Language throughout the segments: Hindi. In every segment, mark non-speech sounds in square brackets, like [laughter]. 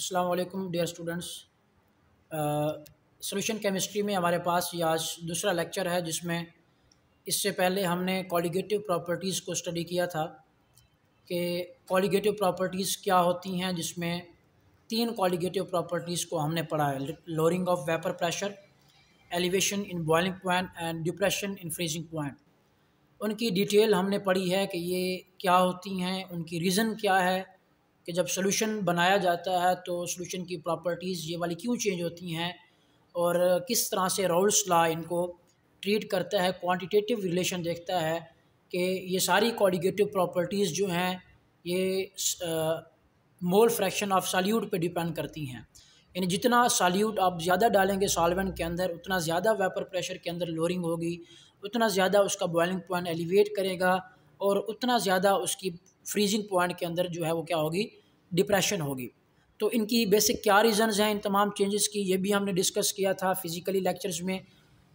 अस्सलाम वालेकुम डियर स्टूडेंट्स सॉल्यूशन केमिस्ट्री में हमारे पास ये आज दूसरा लेक्चर है जिसमें इससे पहले हमने कॉलीगेटिव प्रॉपर्टीज़ को स्टडी किया था कि कॉलीगेटिव प्रॉपर्टीज़ क्या होती हैं जिसमें तीन कॉलीगेटिव प्रॉपर्टीज़ को हमने पढ़ा है lowering of vapour pressure elevation in boiling point and depression in freezing point उनकी डिटेल हमने पढ़ी है कि ये क्या होती हैं उनकी रीज़न क्या है कि जब सोल्यूशन बनाया जाता है तो सोल्यूशन की प्रॉपर्टीज़ ये वाली क्यों चेंज होती हैं और किस तरह से रोल्स ला इनको ट्रीट करता है क्वांटिटेटिव रिलेशन देखता है कि ये सारी कॉडिगेटिव प्रॉपर्टीज़ जो हैं ये मोल फ्रैक्शन ऑफ सॉल्यूट पे डिपेंड करती हैं यानी जितना सॉल्यूट आप ज़्यादा डालेंगे सॉल्वेंट के अंदर उतना ज़्यादा वेपर प्रेशर के अंदर लोरिंग होगी उतना ज़्यादा उसका बॉइलिंग पॉइंट एलिवेट करेगा और उतना ज़्यादा उसकी फ्रीजिंग पॉइंट के अंदर जो है वो क्या होगी डिप्रेशन होगी तो इनकी बेसिक क्या रीज़न्स हैं इन तमाम चेंजेस की ये भी हमने डिस्कस किया था फिज़िकली लेक्चर्स में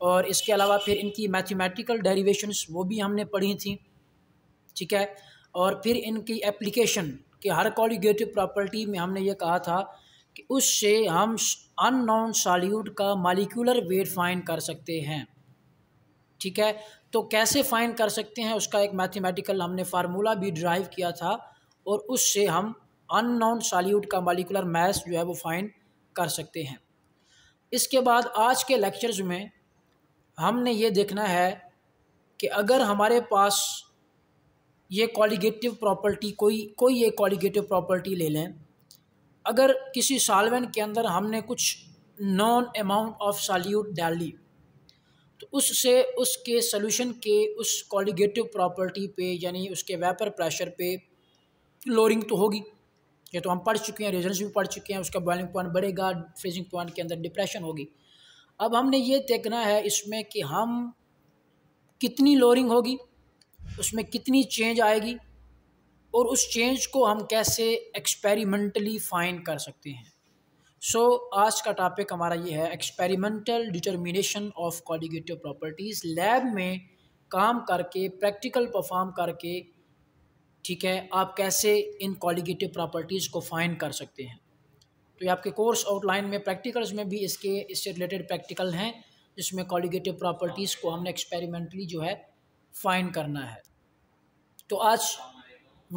और इसके अलावा फिर इनकी मैथमेटिकल डेरिवेशंस वो भी हमने पढ़ी थी ठीक है और फिर इनकी एप्लीकेशन के हर कॉलीगेटिव प्रॉपर्टी में हमने ये कहा था कि उससे हम नॉन सॉल्यूट का मालिकुलर वेट फाइंड कर सकते हैं ठीक है तो कैसे फ़ाइन कर सकते हैं उसका एक मैथमेटिकल हमने फार्मूला भी ड्राइव किया था और उससे हम अननोन सॉल्यूट का मालिकुलर मैस जो है वो फ़ाइन कर सकते हैं इसके बाद आज के लेक्चर्स में हमने ये देखना है कि अगर हमारे पास ये कॉलीगेटिव प्रॉपर्टी कोई कोई एक कॉलीगेटिव प्रॉपर्टी ले लें अगर किसी सालवेंट के अंदर हमने कुछ नॉन अमाउंट ऑफ सॉल्यूट डाल ली तो उससे उसके सोल्यूशन के उस कॉलिगेटिव प्रॉपर्टी पे यानी उसके वेपर प्रेशर पे लोरिंग तो होगी ये तो हम पढ़ चुके हैं रेजनेंस भी पढ़ चुके हैं उसका बॉइलिंग पॉइंट बढ़ेगा फ्रीजिंग पॉइंट के अंदर डिप्रेशन होगी अब हमने ये देखना है इसमें कि हम कितनी लोरिंग होगी उसमें कितनी चेंज आएगी और उस चेंज को हम कैसे एक्सपेरिमेंटली फाइन कर सकते हैं सो so, आज का टॉपिक हमारा ये है experimental determination of colligative properties lab में काम करके प्रैक्टिकल परफॉर्म करके ठीक है आप कैसे इन कॉलिगेटिव प्रॉपर्टीज़ को फ़ाइन कर सकते हैं तो ये आपके कोर्स आउटलाइन में प्रैक्टिकल्स में भी इसके इससे रिलेटेड प्रैक्टिकल हैं जिसमें कॉलिगेटिव प्रॉपर्टीज़ को हमने एक्सपेरिमेंटली जो है फाइन करना है तो आज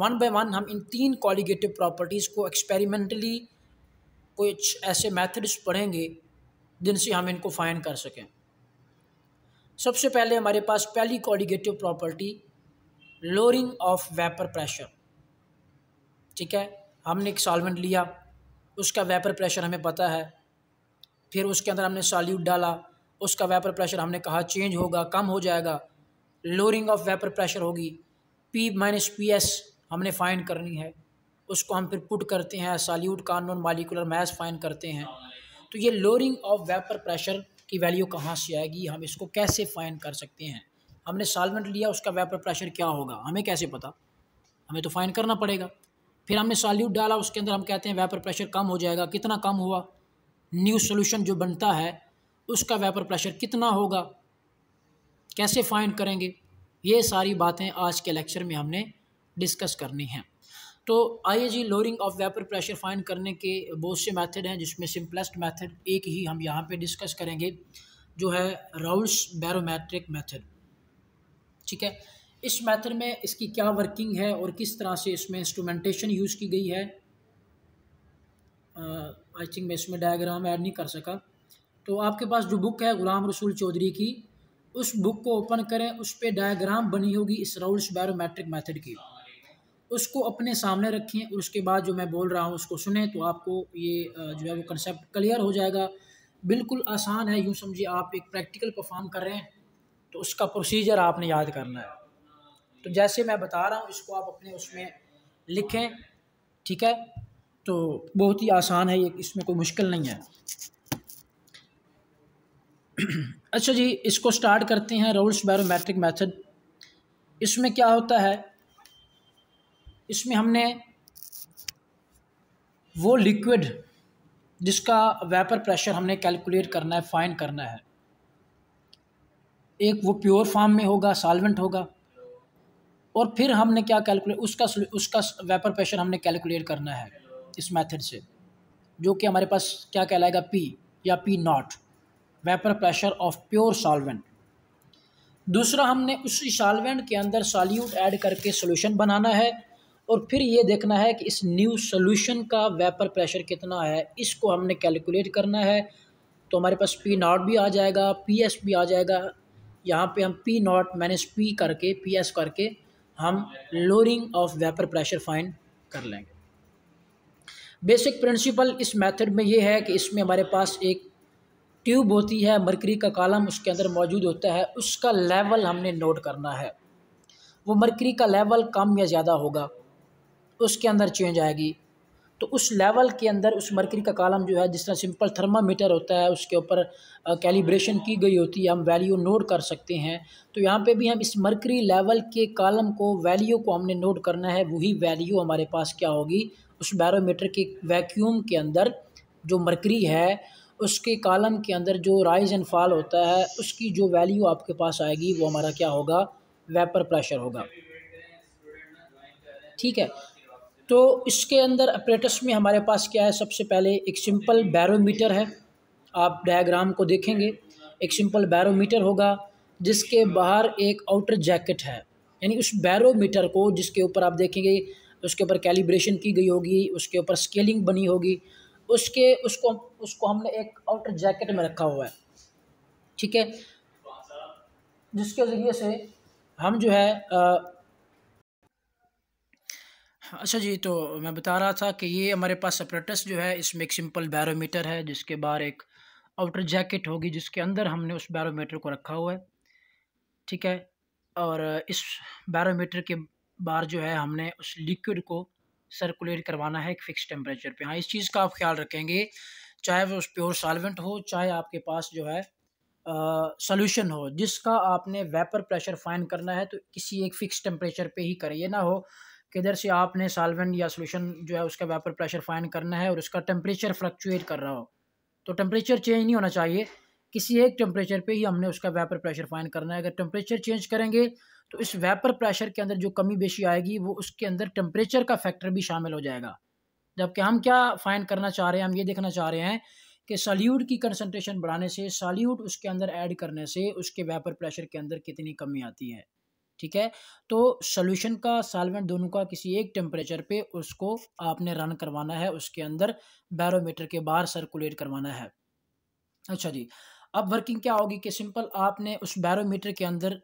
वन बाय वन हम इन तीन कॉलिगेटिव प्रॉपर्टीज़ को एक्सपेरिमेंटली कुछ ऐसे मेथड्स पढ़ेंगे जिनसे हम इनको फाइन कर सकें सबसे पहले हमारे पास पहली colligative property lowering of vapour pressure ठीक है हमने एक सॉल्वेंट लिया उसका वेपर प्रेशर हमें पता है फिर उसके अंदर हमने सॉल्यूट डाला उसका वेपर प्रेशर हमने कहा चेंज होगा कम हो जाएगा लोअरिंग ऑफ वेपर प्रेशर होगी पी माइनस पी एस हमने फाइंड करनी है उसको हम फिर पुट करते हैं सॉल्यूट का नॉन मालिकुलर मैस फाइन करते हैं हाँ तो ये लोअरिंग ऑफ वेपर प्रेशर की वैल्यू कहाँ से आएगी हम इसको कैसे फाइन कर सकते हैं हमने सॉल्वेंट लिया उसका वेपर प्रेशर क्या होगा हमें कैसे पता हमें तो फाइन करना पड़ेगा फिर हमने सॉल्यूट डाला उसके अंदर हम कहते हैं वेपर प्रेशर कम हो जाएगा कितना कम हुआ न्यू सोल्यूशन जो बनता है उसका वेपर प्रेशर कितना होगा कैसे फाइन करेंगे ये सारी बातें आज के लेक्चर में हमने डिस्कस करनी हैं तो आइए जी lowering of vapour pressure find करने के बहुत से मेथड हैं जिसमें सिंपलेस्ट मेथड एक ही हम यहाँ पे डिस्कस करेंगे जो है राउल्स बैरोमेट्रिक मेथड ठीक है इस मेथड में इसकी क्या वर्किंग है और किस तरह से इसमें इंस्ट्रूमेंटेशन यूज़ की गई है आई थिंक मैं इसमें डायग्राम ऐड नहीं कर सका तो आपके पास जो बुक है ग़ुलाम रसूल चौधरी की उस बुक को ओपन करें उस पर डायग्राम बनी होगी इस राउल्स बैरोमेट्रिक मैथड की उसको अपने सामने रखें और उसके बाद जो मैं बोल रहा हूँ उसको सुने तो आपको ये जो है वो कंसेप्ट क्लियर हो जाएगा बिल्कुल आसान है यूँ समझिए आप एक प्रैक्टिकल परफॉर्म कर रहे हैं तो उसका प्रोसीजर आपने याद करना है तो जैसे मैं बता रहा हूँ इसको आप अपने उसमें लिखें ठीक है तो बहुत ही आसान है ये इसमें कोई मुश्किल नहीं है [clears throat] अच्छा जी इसको स्टार्ट करते हैं रोल्स बैरोमेट्रिक मेथड इसमें क्या होता है इसमें हमने वो लिक्विड जिसका वेपर प्रेशर हमने कैलकुलेट करना है फाइन करना है एक वो प्योर फॉर्म में होगा सॉल्वेंट होगा और फिर हमने क्या कैलकुलेट उसका उसका वेपर प्रेशर हमने कैलकुलेट करना है इस मेथड से जो कि हमारे पास क्या कहलाएगा पी या P naught vapour pressure of pure solvent दूसरा हमने उसी सॉल्वेंट के अंदर सॉल्यूट ऐड करके सोल्यूशन बनाना है और फिर ये देखना है कि इस न्यू सोल्यूशन का वेपर प्रेशर कितना है इसको हमने कैलकुलेट करना है तो हमारे पास पी नॉट भी आ जाएगा पी एस भी आ जाएगा यहाँ पे हम पी नॉट माइनस पी करके पी एस करके हम lowering of vapour pressure find कर लेंगे बेसिक प्रिंसिपल इस मेथड में ये है कि इसमें हमारे पास एक ट्यूब होती है मरकरी का कालम उसके अंदर मौजूद होता है उसका लेवल हमने नोट करना है वो मरकरी का लेवल कम या ज़्यादा होगा तो उसके अंदर चेंज आएगी तो उस लेवल के अंदर उस मरकरी का कॉलम जो है जिस तरह सिंपल थर्मामीटर होता है उसके ऊपर कैलिब्रेशन की गई होती है हम वैल्यू नोट कर सकते हैं तो यहाँ पे भी हम इस मरकरी लेवल के कॉलम को वैल्यू को हमने नोट करना है वही वैल्यू हमारे पास क्या होगी उस बैरोमीटर के वैक्यूम के अंदर जो मरकरी है उसके कॉलम के अंदर जो राइज एंड फॉल होता है उसकी जो वैल्यू आपके पास आएगी वो हमारा क्या होगा वेपर प्रेशर होगा ठीक है तो इसके अंदर अप्रेटस में हमारे पास क्या है सबसे पहले एक सिंपल बैरोमीटर है आप डायग्राम को देखेंगे एक सिंपल बैरोमीटर होगा जिसके बाहर एक आउटर जैकेट है यानी उस बैरोमीटर को जिसके ऊपर आप देखेंगे उसके ऊपर कैलिब्रेशन की गई होगी उसके ऊपर स्केलिंग बनी होगी उसके उसको उसको हमने एक आउटर जैकेट में रखा हुआ है ठीक है जिसके ज़रिए से हम जो है आ, अच्छा जी तो मैं बता रहा था कि ये हमारे पास सेपरेटस जो है इसमें एक सिंपल बैरोमीटर है जिसके बाहर एक आउटर जैकेट होगी जिसके अंदर हमने उस बैरोमीटर को रखा हुआ है ठीक है और इस बैरोमीटर के बाहर जो है हमने उस लिक्विड को सर्कुलेट करवाना है एक फिक्स टेम्परेचर पे हाँ इस चीज़ का आप ख्याल रखेंगे चाहे वो प्योर सॉल्वेंट हो चाहे आपके पास जो है सोल्यूशन हो जिसका आपने वेपर प्रेशर फाइन करना है तो किसी एक फ़िक्स टेम्परेचर पे ही करिए ना हो किधर से आपने सॉल्वेंट या सोल्यूशन जो है उसका वेपर प्रेशर फाइन करना है और उसका टेम्परेचर फ्लक्चुएट कर रहा हो तो टेम्परेचर चेंज नहीं होना चाहिए किसी एक टेम्परेचर पे ही हमने उसका वेपर प्रेशर फाइन करना है अगर टेम्परेचर चेंज करेंगे तो इस वेपर प्रेशर के अंदर जो कमी बेशी आएगी वो उसके अंदर टेम्परेचर का फैक्टर भी शामिल हो जाएगा जबकि हम क्या फाइन करना चाह रहे हैं हम ये देखना चाह रहे हैं कि सॉल्यूट की कंसनट्रेशन बढ़ाने से सॉल्यूट उसके अंदर ऐड करने से उसके वेपर प्रेशर के अंदर कितनी कमी आती है ठीक है तो सोल्यूशन का सालवेंट दोनों का किसी एक टेम्परेचर पे उसको आपने रन करवाना है उसके अंदर बैरोमीटर के बाहर सर्कुलेट करवाना है अच्छा जी अब वर्किंग क्या होगी कि सिंपल आपने उस बैरोमीटर के अंदर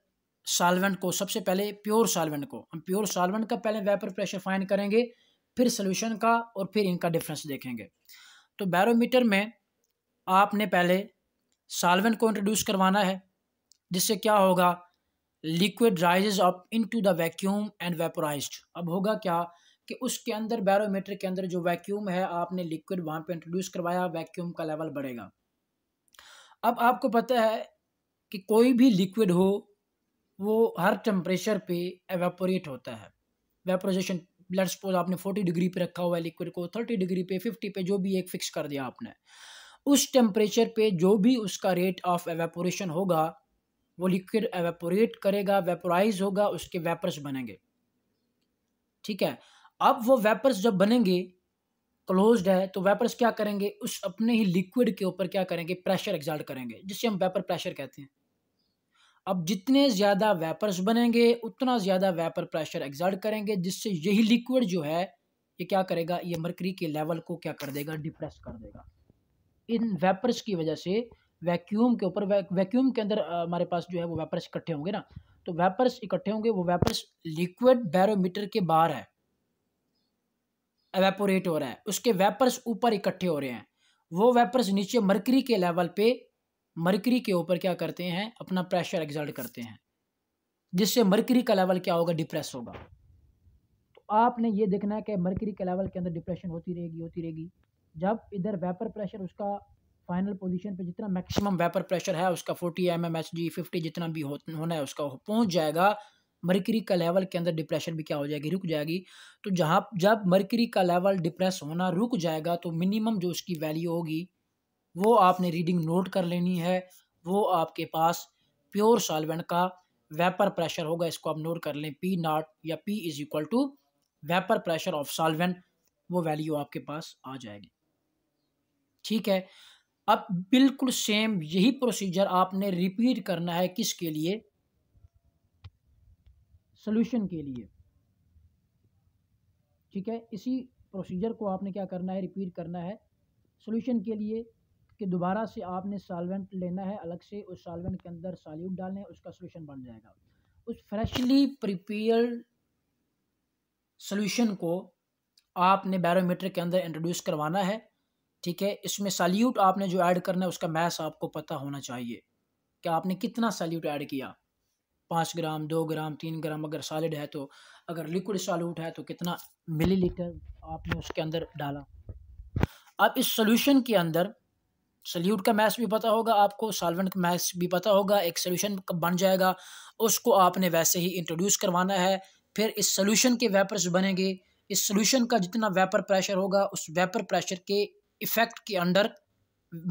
सालवेंट को सबसे पहले प्योर सालवेंट को हम प्योर सालवेंट का पहले वेपर प्रेशर फाइन करेंगे फिर सोल्यूशन का और फिर इनका डिफरेंस देखेंगे तो बैरोमीटर में आपने पहले सालवेंट को इंट्रोड्यूस करवाना है जिससे क्या होगा liquid rises up into the vacuum and vaporise अब होगा क्या कि उसके अंदर बैरोमीटर के अंदर जो वैक्यूम है आपने लिक्विड वहाँ पे इंट्रोड्यूस करवाया वैक्यूम का लेवल बढ़ेगा अब आपको पता है कि कोई भी लिक्विड हो वो हर टेम्परेचर पे एवेपोरेट होता है वेपोराइजेशन ब्लड सपोज आपने फोर्टी डिग्री पे रखा हुआ है लिक्विड को थर्टी डिग्री पे फिफ्टी पे जो भी एक फिक्स कर दिया आपने उस टेम्परेचर पे जो भी उसका रेट ऑफ एवेपोरेशन होगा वो लिक्विड एवेपोरेट करेगा वेपोराइज होगा उसके वेपर्स बनेंगे ठीक है अब वो वेपर्स जब बनेंगे क्लोज है तो वेपर्स क्या करेंगे उस अपने ही लिक्विड के ऊपर क्या करेंगे प्रेशर एग्जॉल्ट करेंगे जिसे हम वेपर प्रेशर कहते हैं अब जितने ज़्यादा वेपर्स बनेंगे उतना ज़्यादा वेपर प्रेशर एग्जॉल्ट करेंगे जिससे यही लिक्विड जो है ये क्या करेगा ये मरकरी के लेवल को क्या कर देगा डिप्रेस कर देगा इन वेपर्स की वजह से वैक्यूम के ऊपर वै, वैक्यूम के अंदर हमारे पास जो है वो वेपर्स इकट्ठे होंगे ना तो वेपर्स इकट्ठे होंगे वो वेपर्स लिक्विड बैरोमीटर के बाहर है एवेपोरेट हो रहा है उसके वेपर्स ऊपर इकट्ठे हो रहे हैं वो वेपर्स नीचे मरकरी के लेवल पे मरकरी के ऊपर क्या करते हैं अपना प्रेशर एग्जर्ट करते हैं जिससे मरकरी का लेवल क्या होगा डिप्रेस होगा तो आपने ये देखना है कि मरकरी के लेवल के अंदर डिप्रेशन होती रहेगी होती रहेगी जब इधर वेपर प्रेशर उसका फाइनल पोजीशन पे जितना मैक्सिमम वेपर प्रेशर है उसका forty M M H G fifty जितना भी हो, होना है उसका पहुंच जाएगा मरकरी का लेवल के अंदर डिप्रेशन भी क्या हो जाएगी रुक जाएगी तो जहाँ जब मरकरी का लेवल डिप्रेस होना रुक जाएगा तो मिनिमम जो उसकी वैल्यू होगी वो आपने रीडिंग नोट कर लेनी है वो आपके पास प्योर सॉल्वेंट का वेपर प्रेशर होगा इसको आप नोट कर लें पी नॉट या P is equal to vapour pressure of solvent वो वैल्यू आपके पास आ जाएगी ठीक है अब बिल्कुल सेम यही प्रोसीजर आपने रिपीट करना है किसके लिए सोल्यूशन के लिए ठीक है इसी प्रोसीजर को आपने क्या करना है रिपीट करना है सोल्यूशन के लिए कि दोबारा से आपने सॉल्वेंट लेना है अलग से उस सॉल्वेंट के अंदर सॉल्यूट डालना है उसका सोल्यूशन बन जाएगा उस फ्रेशली प्रिपेयर सोल्यूशन को आपने बैरोमीटर के अंदर इंट्रोड्यूस करवाना है ठीक है इसमें सल्यूट आपने जो ऐड करना है उसका मैस आपको पता होना चाहिए कि आपने कितना सल्यूट ऐड किया पाँच ग्राम दो ग्राम तीन ग्राम अगर सॉलिड है तो अगर लिक्विड सॉल्यूट है तो कितना मिलीलीटर आपने उसके अंदर डाला अब इस सोल्यूशन के अंदर सल्यूट का मैथ भी पता होगा आपको सॉल्वेंट का मैथ भी पता होगा एक सोल्यूशन बन जाएगा उसको आपने वैसे ही इंट्रोड्यूस करवाना है फिर इस सोल्यूशन के वेपर्स बनेंगे इस सोल्यूशन का जितना वेपर प्रेशर होगा उस वेपर प्रेशर के इफ़ेक्ट के अंडर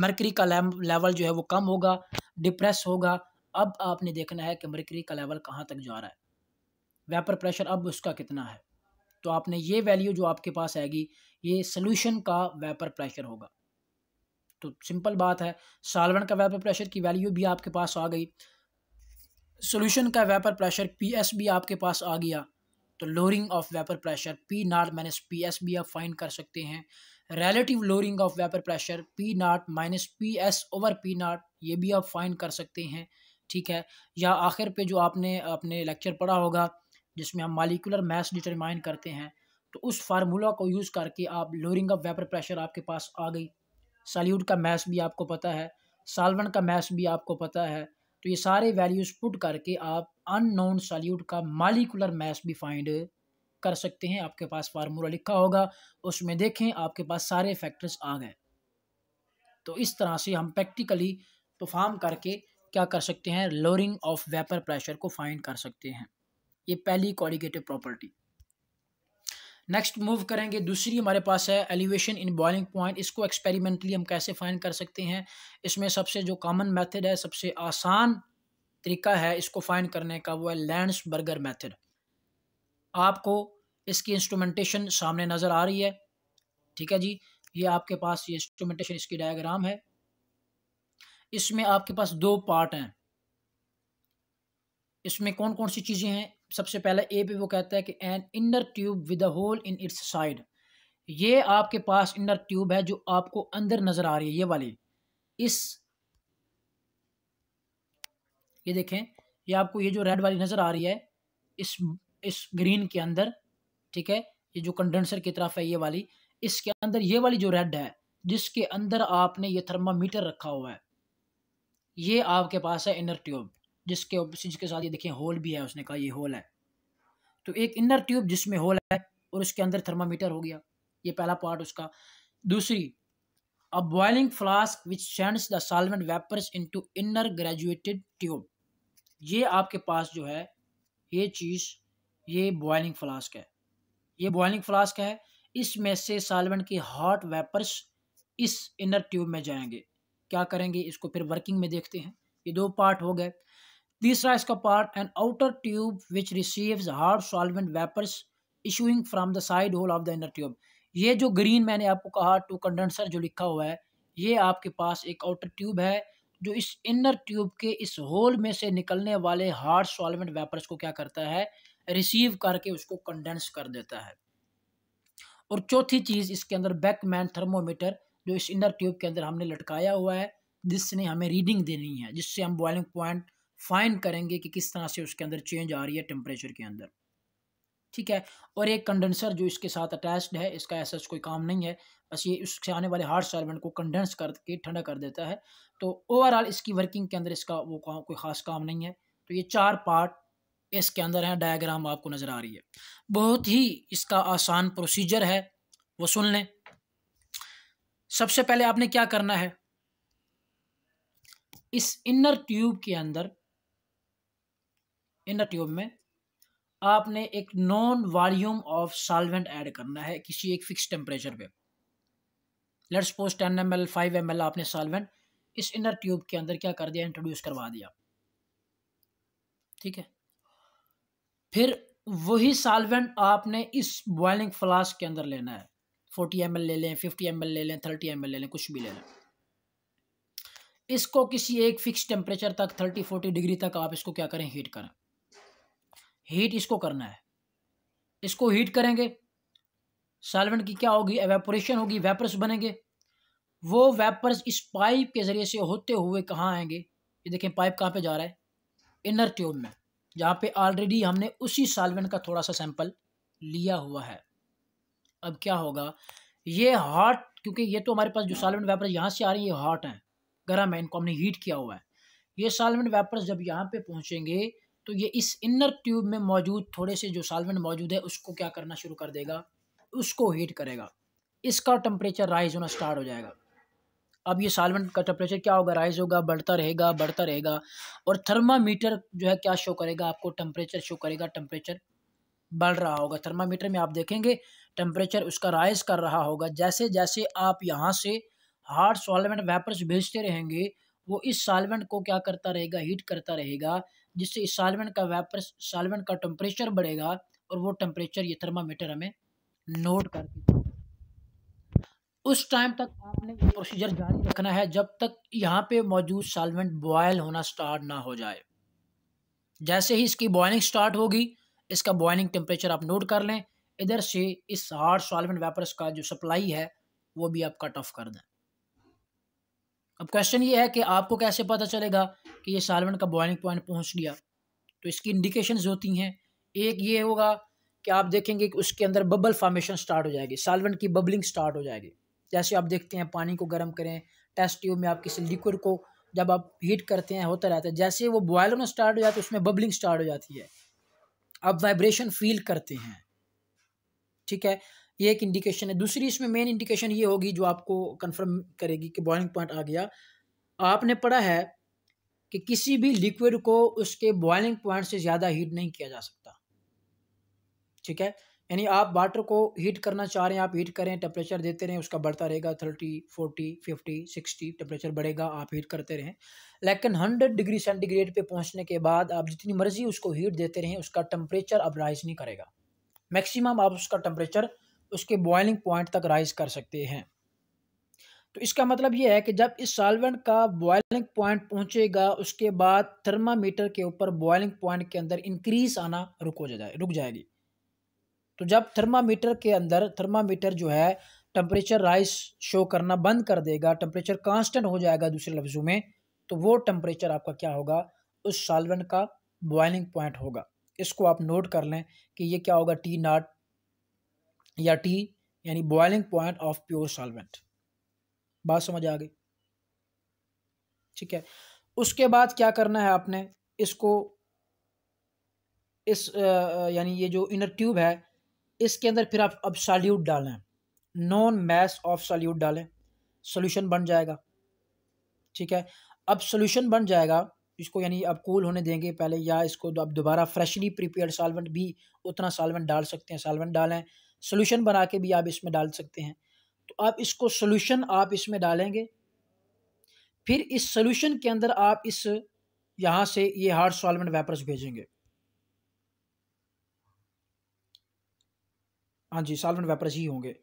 मरकरी का लेवल जो है वो कम होगा डिप्रेस होगा अब आपने देखना है कि मरकरी का लेवल कहाँ तक जा रहा है वेपर प्रेशर अब उसका कितना है तो आपने ये वैल्यू जो आपके पास आएगी ये सोल्यूशन का वेपर प्रेशर होगा तो सिंपल बात है सालवन का वेपर प्रेशर की वैल्यू भी आपके पास आ गई सोल्यूशन का वेपर प्रेशर पी एस भी आपके पास आ गया तो lowering of vapour pressure P naught minus P S भी आप फाइंड कर सकते हैं relative lowering of vapour pressure P naught minus P S over P naught ये भी आप फाइंड कर सकते हैं ठीक है या आखिर पे जो आपने अपने लेक्चर पढ़ा होगा जिसमें हम मालिकुलर मैस डिटरमाइन करते हैं तो उस फार्मूला को यूज़ करके आप लोअरिंग ऑफ वेपर प्रेशर आपके पास आ गई सॉल्यूट का मैस भी आपको पता है सालवन का मैस भी आपको पता है तो ये सारे वैल्यूज़ पुट करके आप अननोन सॉल्यूट का मालिकुलर मैस भी फाइंड कर सकते हैं आपके पास फार्मूला लिखा होगा उसमें देखें आपके पास सारे फैक्टर्स आ गए तो इस तरह से हम प्रैक्टिकली परफॉर्म करके क्या कर सकते हैं लोअरिंग ऑफ वेपर प्रेशर को फाइंड कर सकते हैं ये पहली कॉलिगेटिव प्रॉपर्टी नेक्स्ट मूव करेंगे दूसरी हमारे पास है एलिवेशन इन बॉइलिंग पॉइंट इसको एक्सपेरिमेंटली हम कैसे फाइंड कर सकते हैं इसमें सबसे जो कॉमन मेथड है सबसे आसान तरीका है इसको फाइंड करने का वो है लैंड्स बर्गर मेथड आपको इसकी इंस्ट्रूमेंटेशन सामने नज़र आ रही है ठीक है जी ये आपके पास ये इंस्ट्रूमेंटेशन इसकी डायग्राम है इसमें आपके पास दो पार्ट हैं इसमें कौन कौन सी चीज़ें हैं सबसे पहले ए पे वो कहता है कि an inner tube with a hole in its side ये आपके पास इनर ट्यूब है जो आपको अंदर नज़र आ रही है ये वाली इस ये देखें ये आपको ये जो रेड वाली नज़र आ रही है इस इस ग्रीन के अंदर ठीक है ये जो कंडेंसर की तरफ है ये वाली इसके अंदर ये वाली जो रेड है जिसके अंदर आपने ये थर्मामीटर रखा हुआ है ये आपके पास है इनर ट्यूब जिसके जिसके साथ ये देखिए होल भी है उसने कहा ये होल है तो एक इनर ट्यूब जिसमें होल है और उसके अंदर थर्मामीटर हो गया ये पहला पार्ट उसका दूसरी a boiling flask which sends the solvent vapours into inner graduated tube ये आपके पास जो है ये चीज़ ये बॉइलिंग फ्लास्क है ये बॉइलिंग फ्लास्क है इसमें से सालवेंट की हॉट वेपर्स इस इनर ट्यूब में जाएंगे क्या करेंगे इसको फिर वर्किंग में देखते हैं ये दो पार्ट हो गए तीसरा इसका part an outer tube which receives hard solvent vapours issuing from the side hole of the inner tube ये जो ग्रीन मैंने आपको कहा टू कंडेंसर जो लिखा हुआ है ये आपके पास एक आउटर ट्यूब है जो इस इनर ट्यूब के इस होल में से निकलने वाले हार्ड सॉल्वेंट वेपर्स को क्या करता है रिसीव करके उसको कंडेंस कर देता है और चौथी चीज़ इसके अंदर बैकमैन थर्मोमीटर जो इस इनर ट्यूब के अंदर हमने लटकाया हुआ है जिसने हमें रीडिंग देनी है जिससे हम बॉइलिंग पॉइंट फाइन करेंगे कि किस तरह से उसके अंदर चेंज आ रही है टेम्परेचर के अंदर ठीक है और एक कंडेंसर जो इसके साथ अटैच्ड है इसका ऐसा कोई काम नहीं है बस ये उससे आने वाले हार्ड सॉल्वेंट को कंडेंस करके ठंडा कर देता है तो ओवरऑल इसकी वर्किंग के अंदर इसका वो काम कोई ख़ास काम नहीं है तो ये चार पार्ट इसके अंदर है डायग्राम आपको नज़र आ रही है बहुत ही इसका आसान प्रोसीजर है वो सुन लें सबसे पहले आपने क्या करना है इस इनर ट्यूब के अंदर इनर ट्यूब में आपने एक known volume of solvent add करना है किसी एक फिक्स टेम्परेचर पे let's suppose ten M L five M L आपने सॉल्वेंट इस इनर ट्यूब के अंदर क्या कर दिया इंट्रोड्यूस करवा दिया ठीक है फिर वही सालवेंट आपने इस बॉइलिंग फ्लास्क के अंदर लेना है फोर्टी एम ले लें फिफ्टी एम ले लें थर्टी एम ले लें कुछ भी ले लें इसको किसी एक फिक्स टेम्परेचर तक थर्टी फोर्टी डिग्री तक आप इसको क्या करें हीट करें हीट इसको करना है इसको हीट करेंगे सालवेंट की क्या होगी एवेपोरेशन होगी वेपर्स बनेंगे वो वेपर्स इस पाइप के ज़रिए से होते हुए कहाँ आएंगे ये देखें पाइप कहाँ पे जा रहा है इनर ट्यूब में जहाँ पे ऑलरेडी हमने उसी सालवेंट का थोड़ा सा सैंपल लिया हुआ है अब क्या होगा ये हॉट क्योंकि ये तो हमारे पास जो सालवेंट वेपर्स यहाँ से आ रही है ये हॉट हैं गर्म है इनको हमने हीट किया हुआ है ये सॉल्वेंट वेपर्स जब यहाँ पे पहुँचेंगे तो ये इस इनर ट्यूब में मौजूद थोड़े से जो सॉल्वेंट मौजूद है उसको क्या करना शुरू कर देगा उसको हीट करेगा इसका टेम्परेचर राइज होना स्टार्ट हो जाएगा अब ये सालमेंट का टेम्परेचर क्या होगा राइज होगा बढ़ता रहेगा बढ़ता रहेगा और थर्मामीटर जो है क्या शो करेगा आपको टेम्परेचर शो करेगा टेम्परेचर बढ़ रहा होगा थर्मामीटर में आप देखेंगे टेम्परेचर उसका राइज कर रहा होगा जैसे जैसे आप यहाँ से हार्ड सॉलमेंट वेपर्स भेजते रहेंगे वो इस सालवेंट को क्या करता रहेगा हीट करता रहेगा जिससे इस सालवेंट का वेपर्स सालवेंट का टेम्परेचर बढ़ेगा और वो टेम्परेचर ये थर्मामीटर हमें नोट करके उस टाइम तक आपने ये प्रोसीजर जारी रखना है जब तक यहाँ पे मौजूद सॉल्वेंट बॉयल होना स्टार्ट ना हो जाए जैसे ही इसकी बॉयलिंग स्टार्ट होगी इसका बॉयलिंग टेम्परेचर आप नोट कर लें इधर से इस हार्ड सॉल्वेंट वेपर्स का जो सप्लाई है वो भी आप कट ऑफ कर दें अब क्वेश्चन ये है कि आपको कैसे पता चलेगा कि ये सालवन का बॉइलिंग पॉइंट पहुंच गया तो इसकी इंडिकेशन होती हैं एक ये होगा कि आप देखेंगे कि उसके अंदर बबल फॉर्मेशन स्टार्ट हो जाएगी सालवेंट की बबलिंग स्टार्ट हो जाएगी जैसे आप देखते हैं पानी को गर्म करें टेस्ट ट्यूब में आप किसी लिक्विड को जब आप हीट करते हैं होता रहता है जैसे वो बॉयल होना स्टार्ट हो जाता है उसमें बबलिंग स्टार्ट हो जाती है आप वाइब्रेशन फील करते हैं ठीक है ये एक इंडिकेशन है दूसरी इसमें मेन इंडिकेशन ये होगी जो आपको कंफर्म करेगी कि बॉइलिंग पॉइंट आ गया आपने पढ़ा है कि किसी भी लिक्विड को उसके बॉइलिंग पॉइंट से ज़्यादा हीट नहीं किया जा सकता ठीक है यानी आप वाटर को हीट करना चाह रहे हैं आप हीट करें टेम्परेचर देते रहें उसका बढ़ता रहेगा thirty forty fifty sixty temperature बढ़ेगा आप हीट करते रहें लेकिन हंड्रेड डिग्री सेंटीग्रेड पे पहुंचने के बाद आप जितनी मर्जी उसको हीट देते रहें उसका टेम्परेचर अब राइज नहीं करेगा मैक्सिमम आप उसका टेम्परेचर उसके बॉयलिंग पॉइंट तक राइज कर सकते हैं तो इसका मतलब ये है कि जब इस सॉल्वेंट का बॉयलिंग पॉइंट पहुंचेगा उसके बाद थर्मामीटर के ऊपर बॉयलिंग पॉइंट के अंदर इंक्रीज आना रुक हो जाए रुक जाएगी तो जब थर्मामीटर के अंदर थर्मामीटर जो है टेम्परेचर राइज शो करना बंद कर देगा टेम्परेचर कांस्टेंट हो जाएगा दूसरे लफ्ज़ों में तो वो टेम्परेचर आपका क्या होगा उस सालवेंट का बॉइलिंग पॉइंट होगा इसको आप नोट कर लें कि ये क्या होगा टी नाट या टी यानी boiling point of pure solvent बात समझ आ गई ठीक है उसके बाद क्या करना है आपने इसको इस यानी ये जो इनर ट्यूब है इसके अंदर फिर आप अब सॉल्यूट डालें नॉन मैस ऑफ सॉल्यूट डालें सोल्यूशन बन जाएगा ठीक है अब सोल्यूशन बन जाएगा इसको यानी आप कूल होने देंगे पहले या इसको आप दोबारा फ्रेशली प्रिपेयर सॉल्वेंट भी उतना सालवेंट डाल सकते हैं सालवेंट डालें सोल्यूशन बना के भी आप इसमें डाल सकते हैं तो आप इसको सोल्यूशन आप इसमें डालेंगे फिर इस सोल्यूशन के अंदर आप इस यहाँ से ये हार्ड सॉल्वेंट वेपर्स भेजेंगे हाँ जी साल्वेंट वेपर्स ही होंगे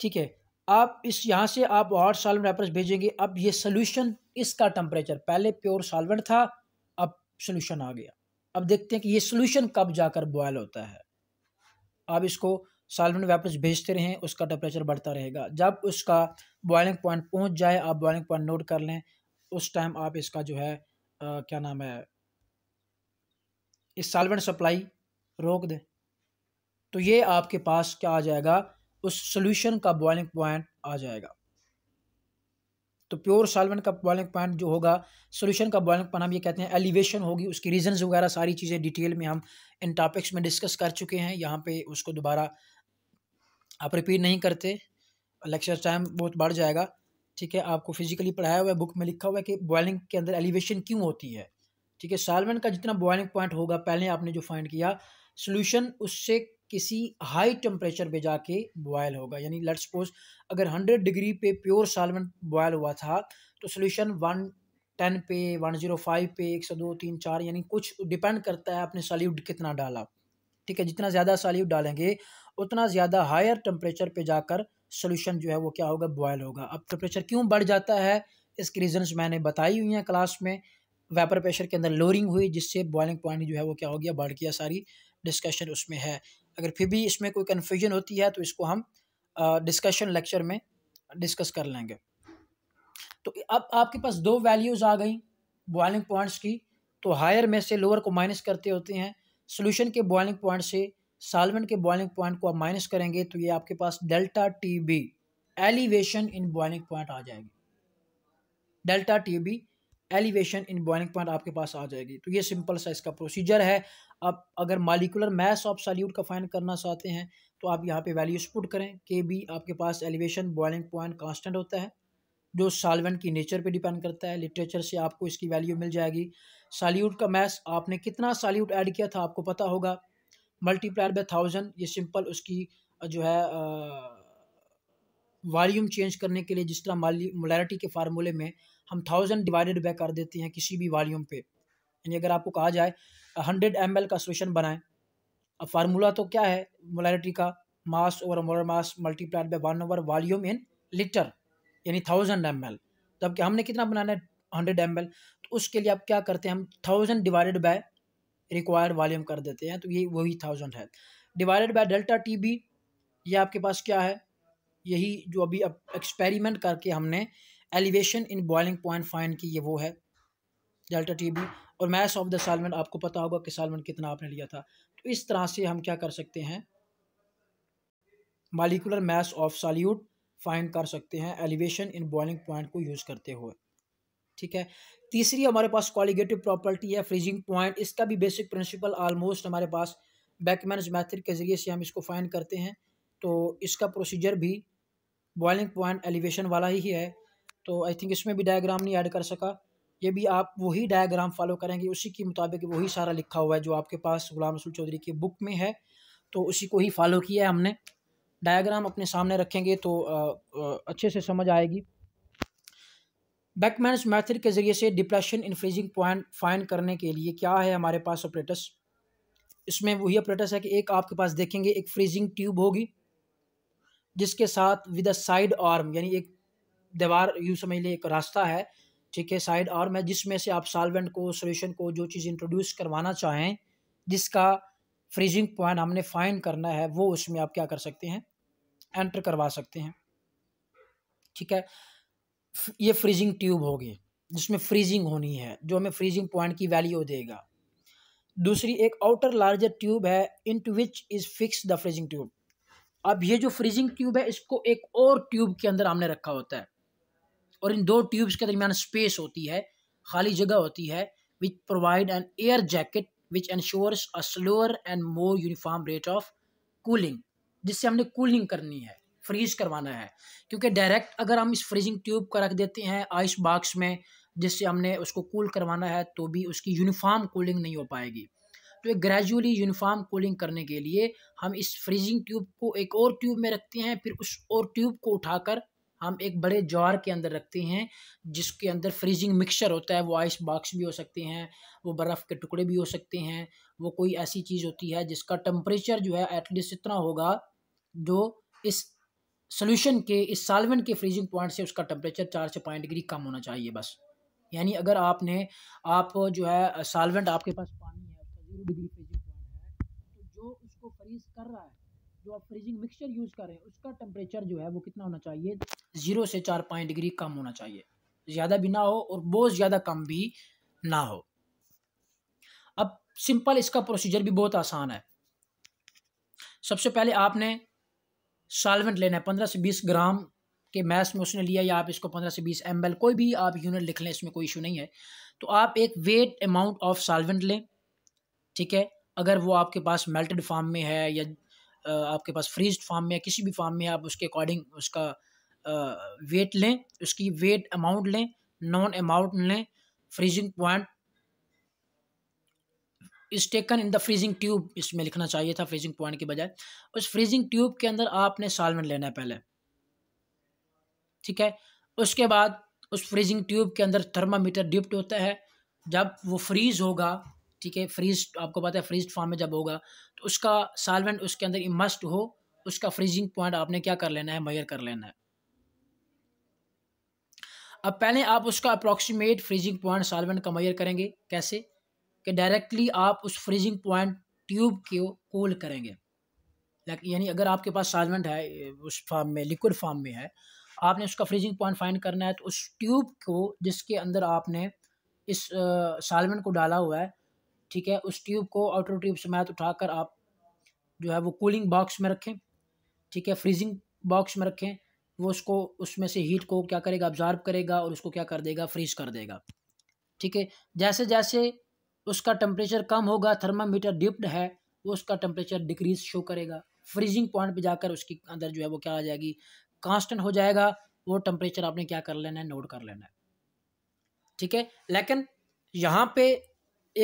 ठीक है आप इस यहाँ से आप और साल्वेंट वेपर्स भेजेंगे अब ये सोल्यूशन इसका टेम्परेचर पहले प्योर साल्वेंट था अब सोल्यूशन आ गया अब देखते हैं कि ये सोल्यूशन कब जाकर बॉयल होता है आप इसको साल्वेंट वेपर्स भेजते रहें उसका टेम्परेचर बढ़ता रहेगा जब उसका बॉयलिंग पॉइंट पहुँच जाए आप बॉयलिंग पॉइंट नोट कर लें उस टाइम आप इसका जो है आ, क्या नाम है इस साल्वेंट सप्लाई रोक दें तो ये आपके पास क्या आ जाएगा उस सोल्यूशन का बॉइलिंग पॉइंट आ जाएगा तो प्योर सॉल्वेंट का बॉइलिंग पॉइंट जो होगा सोल्यूशन का बॉइलिंग पॉइंट हम ये कहते हैं एलिवेशन होगी उसकी रीजंस वगैरह सारी चीज़ें डिटेल में हम इन टॉपिक्स में डिस्कस कर चुके हैं यहाँ पे उसको दोबारा आप रिपीट नहीं करते लेक्चर टाइम बहुत बढ़ जाएगा ठीक है आपको फिजिकली पढ़ाया हुआ है बुक में लिखा हुआ है कि बॉइलिंग के अंदर एलिवेशन क्यों होती है ठीक है सॉल्वेंट का जितना बॉइलिंग पॉइंट होगा पहले आपने जो फाइंड किया सोल्यूशन उससे किसी हाई टेम्परेचर पे जाके बॉयल होगा यानी लेट सपोज अगर 100 डिग्री पे प्योर सालमन बॉयल हुआ था तो सोल्यूशन वन टेन पे वन जीरो फाइव पे एक सौ दो तीन चार यानी कुछ डिपेंड करता है आपने सॉल्यूट कितना डाला ठीक है जितना ज़्यादा सॉल्यूट डालेंगे उतना ज़्यादा हायर टेम्परेचर पर जाकर सोल्यूशन जो है वो क्या होगा बॉयल होगा अब टेम्परेचर क्यों बढ़ जाता है इसके रीजन्स मैंने बताई हुई हैं क्लास में वेपर प्रेशर के अंदर लोरिंग हुई जिससे बॉइलिंग पॉइंट जो है वो क्या हो गया बढ़ गया सारी डिस्कशन उसमें है अगर फिर भी इसमें कोई कन्फ्यूजन होती है तो इसको हम डिस्कशन लेक्चर में डिस्कस कर लेंगे तो अब आपके पास दो वैल्यूज़ आ गई बॉइलिंग पॉइंट्स की तो हायर में से लोअर को माइनस करते होते हैं सोल्यूशन के बॉइलिंग पॉइंट से सालवेंट के बॉइलिंग पॉइंट को आप माइनस करेंगे तो ये आपके पास delta T B elevation in boiling point आ जाएगी delta T B elevation in boiling point आपके पास आ जाएगी तो ये सिंपल सा इसका प्रोसीजर है आप अगर मालिकुलर मैस ऑफ सॉल्यूट का फाइंड करना चाहते हैं तो आप यहाँ पे वैल्यूज पुट करें के बी आपके पास एलिवेशन बॉइलिंग पॉइंट कांस्टेंट होता है जो सालवेंट की नेचर पे डिपेंड करता है लिटरेचर से आपको इसकी वैल्यू मिल जाएगी सॉल्यूट का मैस आपने कितना सॉल्यूट ऐड किया था आपको पता होगा मल्टीप्लाइड बाय थाउजेंड ये सिंपल उसकी जो है वॉल्यूम चेंज करने के लिए जिस तरह मोलैरिटी के फार्मूले में हम थाउजेंड डिवाइडेड बाय कर देते हैं किसी भी वॉल्यूम पे यानी अगर आपको कहा जाए हंड्रेड एम का सोल्यूशन बनाएं अब फार्मूला तो क्या है मोलरिटी का mass over molar mass multiplied by one over volume in litre यानी थाउजेंड एम एल जबकि हमने कितना बनाना है हंड्रेड एम एल तो उसके लिए आप क्या करते हैं हम thousand divided by required volume कर देते हैं तो ये वही थाउजेंड है divided by delta T B ये आपके पास क्या है यही जो अभी अब एक्सपेरिमेंट करके हमने elevation in boiling point find की ये वो है डेल्टा टी बी और मैस ऑफ द सालमन आपको पता होगा कि सालमन कितना आपने लिया था तो इस तरह से हम क्या कर सकते हैं molecular mass of solute find कर सकते हैं एलिवेशन इन बॉइलिंग पॉइंट को यूज़ करते हुए ठीक है तीसरी हमारे पास क्वालिगेटिव प्रॉपर्टी है फ्रीजिंग पॉइंट इसका भी बेसिक प्रिंसिपल ऑलमोस्ट हमारे पास बैकमैनज मैथड के ज़रिए से हम इसको फाइंड करते हैं तो इसका प्रोसीजर भी बॉइलिंग पॉइंट एलिवेशन वाला ही है तो आई थिंक इसमें भी डायग्राम नहीं ऐड कर सका ये भी आप वही डायग्राम फॉलो करेंगे उसी के मुताबिक वही सारा लिखा हुआ है जो आपके पास गुलाम रसूल चौधरी की बुक में है तो उसी को ही फॉलो किया है हमने डायग्राम अपने सामने रखेंगे तो अच्छे से समझ आएगी बैकमैन मैथड के ज़रिए से डिप्रेशन फ्रीजिंग पॉइंट फाइंड करने के लिए क्या है हमारे पास ऑपरेटस इसमें वही ऑपरेटस है कि एक आपके पास देखेंगे एक फ्रीजिंग ट्यूब होगी जिसके साथ विद अ साइड आर्म यानी एक दीवार यूँ समझ लें एक रास्ता है ठीक है साइड और मैं जिसमें से आप सॉल्वेंट को सोल्यूशन को जो चीज़ इंट्रोड्यूस करवाना चाहें जिसका फ्रीजिंग पॉइंट हमने फाइन करना है वो उसमें आप क्या कर सकते हैं एंटर करवा सकते हैं ठीक है ये फ्रीजिंग ट्यूब होगी जिसमें फ्रीजिंग होनी है जो हमें फ्रीजिंग पॉइंट की वैल्यू देगा दूसरी एक आउटर लार्जर ट्यूब है into which is fix the freezing tube अब ये जो फ्रीजिंग ट्यूब है इसको एक और ट्यूब के अंदर हमने रखा होता है और इन दो ट्यूब्स के दरमियान स्पेस होती है खाली जगह होती है which provide an air jacket which ensures a slower and more uniform rate of cooling जिससे हमने कूलिंग करनी है फ्रीज करवाना है क्योंकि डायरेक्ट अगर हम इस फ्रीजिंग ट्यूब का रख देते हैं आइस बॉक्स में जिससे हमने उसको कूल करवाना है तो भी उसकी यूनिफॉर्म कूलिंग नहीं हो पाएगी तो एक ग्रेजुअली यूनिफॉर्म कूलिंग करने के लिए हम इस फ्रीजिंग ट्यूब को एक और ट्यूब में रखते हैं फिर उस और ट्यूब को उठाकर हम एक बड़े जार के अंदर रखते हैं जिसके अंदर फ्रीजिंग मिक्सचर होता है वो आइस बॉक्स भी हो सकते हैं वो बर्फ़ के टुकड़े भी हो सकते हैं वो कोई ऐसी चीज़ होती है जिसका टम्परेचर जो है एटलीस्ट इतना होगा जो इस सोल्यूशन के इस सालवेंट के फ्रीजिंग पॉइंट से उसका टेम्परेचर चार से पाँच डिग्री कम होना चाहिए बस यानी अगर आपने आप जो है सालवेंट आपके पास पानी है उसका जीरो डिग्री फ्रीजिंग पॉइंट है तो जो उसको फ्रीज कर रहा है जो आप फ्रीजिंग मिक्सचर यूज़ कर रहे हैं उसका टेम्परेचर जो है वो कितना होना चाहिए ज़ीरो से चार पाँच डिग्री कम होना चाहिए ज़्यादा भी ना हो और बहुत ज़्यादा कम भी ना हो अब सिंपल इसका प्रोसीजर भी बहुत आसान है सबसे पहले आपने सॉल्वेंट लेना है पंद्रह से बीस ग्राम के मैथ में उसने लिया या आप इसको पंद्रह से बीस एम कोई भी आप यूनिट लिख लें इसमें कोई इशू नहीं है तो आप एक वेट अमाउंट ऑफ सॉल्वेंट लें ठीक है अगर वो आपके पास मेल्टेड फार्म में है या आपके पास फ्रीज फार्म में है किसी भी फार्म में आप उसके अकॉर्डिंग उसका वेट लें उसकी वेट अमाउंट लें नॉन अमाउंट लें freezing point is taken in the freezing tube इसमें लिखना चाहिए था फ्रीजिंग पॉइंट के बजाय उस फ्रीजिंग ट्यूब के अंदर आपने सालमेंट लेना है पहले ठीक है उसके बाद उस फ्रीजिंग ट्यूब के अंदर थर्मामीटर डिप्ट होता है जब वो फ्रीज होगा ठीक है फ्रीज आपको पता है फ्रीज फॉर्म में जब होगा तो उसका सालमेंट उसके अंदर इमस्ट हो उसका फ्रीजिंग पॉइंट आपने क्या कर लेना है मैयर कर लेना है अब पहले आप उसका अप्रोक्सीमेट फ्रीजिंग पॉइंट सॉल्वेंट का मैयर करेंगे कैसे कि डायरेक्टली आप उस फ्रीजिंग पॉइंट ट्यूब को कूल करेंगे यानी अगर आपके पास सॉल्वेंट है उस फार्म में लिक्विड फार्म में है आपने उसका फ्रीजिंग पॉइंट फाइंड करना है तो उस ट्यूब को जिसके अंदर आपने इस सॉल्वेंट को डाला हुआ है ठीक है उस ट्यूब को आउटर ट्यूब से मैथ उठाकर आप जो है वो कूलिंग बॉक्स में रखें ठीक है फ्रीजिंग बॉक्स में रखें वो उसको उसमें से हीट को क्या करेगा ऑब्जॉर्व करेगा और उसको क्या कर देगा फ्रीज कर देगा ठीक है जैसे जैसे उसका टेम्परेचर कम होगा थर्मामीटर डिप्ड है वो उसका टेम्परेचर डिक्रीज शो करेगा फ्रीजिंग पॉइंट पे जाकर उसके अंदर जो है वो क्या आ जाएगी कांस्टेंट हो जाएगा वो टेम्परेचर आपने क्या कर लेना है नोट कर लेना है ठीक है लेकिन यहाँ पे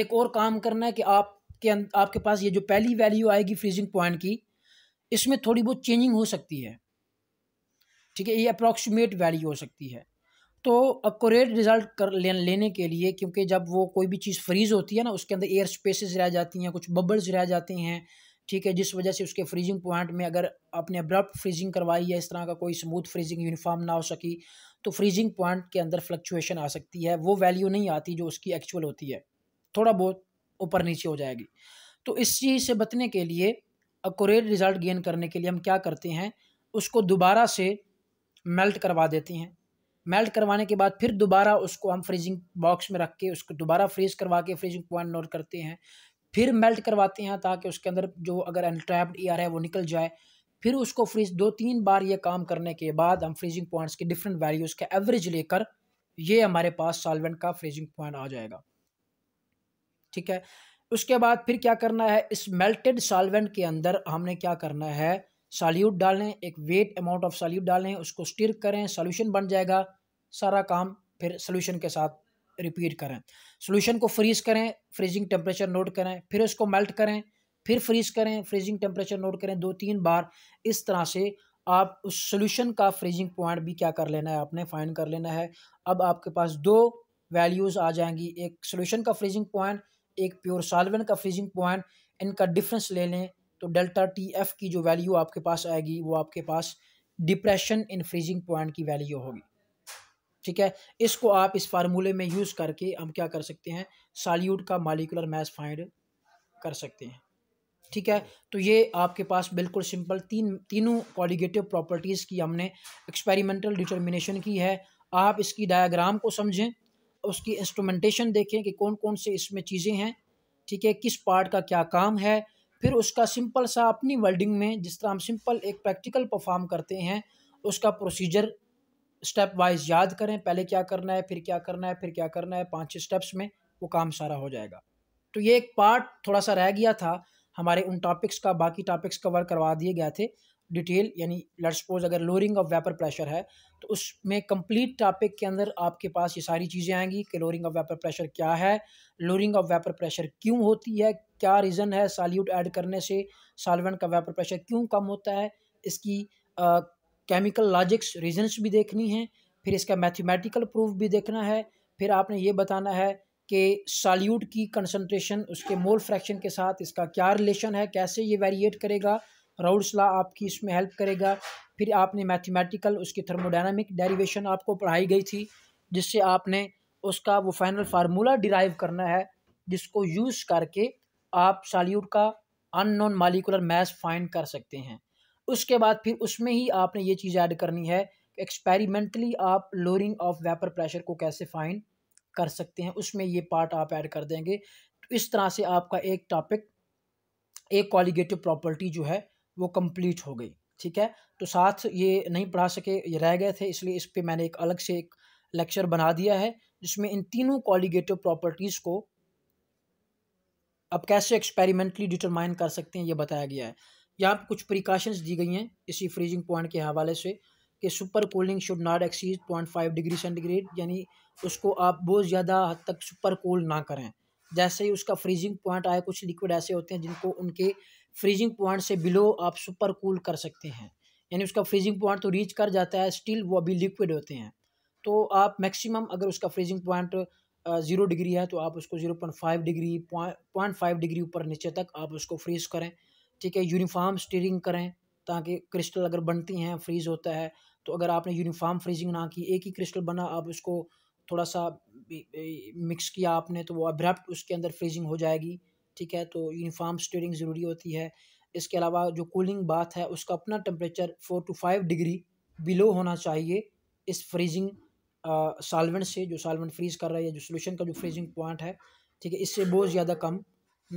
एक और काम करना है कि आपके अं-, आपके पास ये जो पहली वैल्यू आएगी फ्रीजिंग पॉइंट की इसमें थोड़ी बहुत चेंजिंग हो सकती है ठीक है ये अप्रॉक्सीमेट वैल्यू हो सकती है तो अकोरेट रिज़ल्ट कर लेने के लिए क्योंकि जब वो कोई भी चीज़ फ्रीज़ होती है ना उसके अंदर एयर स्पेसेस रह जाती हैं कुछ बबल्स रह जाते हैं ठीक है जिस वजह से उसके फ्रीजिंग पॉइंट में अगर आपने अब्रप्ट फ्रीजिंग करवाई या इस तरह का कोई स्मूथ फ्रीजिंग यूनिफॉर्म ना हो सकी तो फ्रीजिंग पॉइंट के अंदर फ्लक्चुएशन आ सकती है वो वैल्यू नहीं आती जो उसकी एक्चुअल होती है थोड़ा बहुत ऊपर नीचे हो जाएगी तो इस चीज़ से बचने के लिए अकोरेट रिज़ल्ट गेन करने के लिए हम क्या करते हैं उसको दोबारा से मेल्ट करवा देते हैं मेल्ट करवाने के बाद फिर दोबारा उसको हम फ्रीजिंग बॉक्स में रख के उसको दोबारा फ्रीज करवा के फ्रीजिंग पॉइंट नोट करते हैं फिर मेल्ट करवाते हैं ताकि उसके अंदर जो अगर अनट्रैप्ड एयर है वो निकल जाए फिर उसको फ्रीज दो तीन बार ये काम करने के बाद हम फ्रीजिंग पॉइंट्स के डिफरेंट वैल्यूज़ का एवरेज लेकर ये हमारे पास सॉल्वेंट का फ्रीजिंग पॉइंट आ जाएगा ठीक है उसके बाद फिर क्या करना है इस मेल्टेड सॉल्वेंट के अंदर हमने क्या करना है सॉल्यूट डाल लें एक वेट अमाउंट ऑफ सॉल्यूट डाल लें उसको स्टिर करें सोल्यूशन बन जाएगा सारा काम फिर सोल्यूशन के साथ रिपीट करें सोल्यूशन को फ्रीज़ करें फ्रीजिंग टेम्परेचर नोट करें फिर उसको मेल्ट करें फिर फ्रीज़ करें फ्रीजिंग टेम्परेचर नोट करें दो तीन बार इस तरह से आप उस सोल्यूशन का फ्रीजिंग पॉइंट भी क्या कर लेना है आपने फाइंड कर लेना है अब आपके पास दो वैल्यूज़ आ जाएंगी एक सोल्यूशन का फ्रीजिंग पॉइंट एक प्योर सॉल्वेंट का फ्रीजिंग पॉइंट इनका डिफरेंस ले लें तो डेल्टा टी एफ की जो वैल्यू आपके पास आएगी वो आपके पास डिप्रेशन इन फ्रीजिंग पॉइंट की वैल्यू होगी ठीक है इसको आप इस फार्मूले में यूज़ करके हम क्या कर सकते हैं साल्यूट का मालिकुलर मैस फाइंड कर सकते हैं ठीक है तो ये आपके पास बिल्कुल सिंपल तीन तीनों कॉलिगेटिव प्रॉपर्टीज़ की हमने एक्सपेरिमेंटल डिटर्मिनेशन की है आप इसकी डायग्राम को समझें उसकी इंस्ट्रूमेंटेशन देखें कि कौन कौन से इसमें चीज़ें हैं ठीक है किस पार्ट का क्या काम है फिर उसका सिंपल सा अपनी वर्ल्डिंग में जिस तरह हम सिंपल एक प्रैक्टिकल परफॉर्म करते हैं उसका प्रोसीजर स्टेप वाइज याद करें पहले क्या करना है फिर क्या करना है फिर क्या करना है पाँच छः स्टेप्स में वो काम सारा हो जाएगा तो ये एक पार्ट थोड़ा सा रह गया था हमारे उन टॉपिक्स का बाकी टॉपिक्स कवर करवा दिए गए थे डिटेल यानी लेट सपोज अगर लोअरिंग ऑफ वेपर प्रेशर है तो उसमें कंप्लीट टॉपिक के अंदर आपके पास ये सारी चीज़ें आएंगी कि लोअरिंग ऑफ वेपर प्रेशर क्या है लोअरिंग ऑफ वेपर प्रेशर क्यों होती है क्या रीज़न है साल्यूट ऐड करने से सालवन का वेपर प्रेशर क्यों कम होता है इसकी केमिकल लॉजिक्स रीजन्स भी देखनी है फिर इसका मैथमेटिकल प्रूफ भी देखना है फिर आपने ये बताना है कि साल्यूट की कंसनट्रेशन उसके मोल फ्रैक्शन के साथ इसका क्या रिलेशन है कैसे ये वेरिएट करेगा राउल्स ला आपकी इसमें हेल्प करेगा फिर आपने मैथमेटिकल उसकी थर्मोडाइनमिक डेरिवेशन आपको पढ़ाई गई थी जिससे आपने उसका वो फाइनल फार्मूला डिराइव करना है जिसको यूज़ करके आप सॉल्यूट का अननोन मालिकुलर मैस फाइंड कर सकते हैं उसके बाद फिर उसमें ही आपने ये चीज़ ऐड करनी है एक्सपेरिमेंटली आप लोरिंग ऑफ वेपर प्रेशर को कैसे फाइंड कर सकते हैं उसमें ये पार्ट आप ऐड कर देंगे तो इस तरह से आपका एक टॉपिक एक कॉलीगेटिव प्रॉपर्टी जो है वो कंप्लीट हो गई ठीक है तो साथ ये नहीं पढ़ा सके ये रह गए थे इसलिए इस पर मैंने एक अलग से एक लेक्चर बना दिया है जिसमें इन तीनों कॉलीगेटिव प्रॉपर्टीज़ को आप कैसे एक्सपेरिमेंटली डिटरमाइन कर सकते हैं ये बताया गया है यहाँ पर कुछ प्रिकॉशंस दी गई हैं इसी फ्रीजिंग पॉइंट के हवाले से कि super cooling should not exceed point five degree centigrade यानी उसको आप बहुत ज़्यादा हद तक सुपर कूल ना करें जैसे ही उसका फ्रीजिंग पॉइंट आए कुछ लिक्विड ऐसे होते हैं जिनको उनके फ्रीजिंग पॉइंट से बिलो आप सुपर कूल कर सकते हैं यानी उसका फ्रीजिंग पॉइंट तो रीच कर जाता है स्टिल वो अभी लिक्विड होते हैं तो आप मैक्सिमम अगर उसका फ्रीजिंग पॉइंट ज़ीरो डिग्री है तो आप उसको zero point five degree point five degree ऊपर नीचे तक आप उसको फ्रीज करें ठीक है यूनिफॉर्म स्टीरिंग करें ताकि क्रिस्टल अगर बनती हैं फ्रीज़ होता है तो अगर आपने यूनिफॉर्म फ्रीजिंग ना की एक ही क्रिस्टल बना आप उसको थोड़ा सा मिक्स किया आपने तो वो अब्रप्ट उसके अंदर फ्रीजिंग हो जाएगी ठीक है तो यूनिफॉर्म स्टीयरिंग ज़रूरी होती है इसके अलावा जो कूलिंग बाथ है उसका अपना temperature four to five degree below होना चाहिए इस फ्रीजिंग सालवेंट से जो सालवेंट फ्रीज कर रहा है जो सोल्यूशन का जो फ्रीजिंग पॉइंट है ठीक है इससे बहुत ज़्यादा कम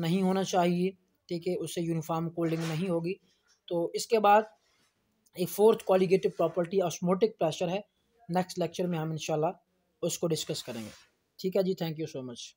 नहीं होना चाहिए ठीक है उससे यूनिफॉर्म कोल्डिंग नहीं होगी तो इसके बाद एक fourth colligative property osmotic pressure है नेक्स्ट लेक्चर में हम इंशाल्लाह उसको डिस्कस करेंगे ठीक है जी थैंक यू सो मच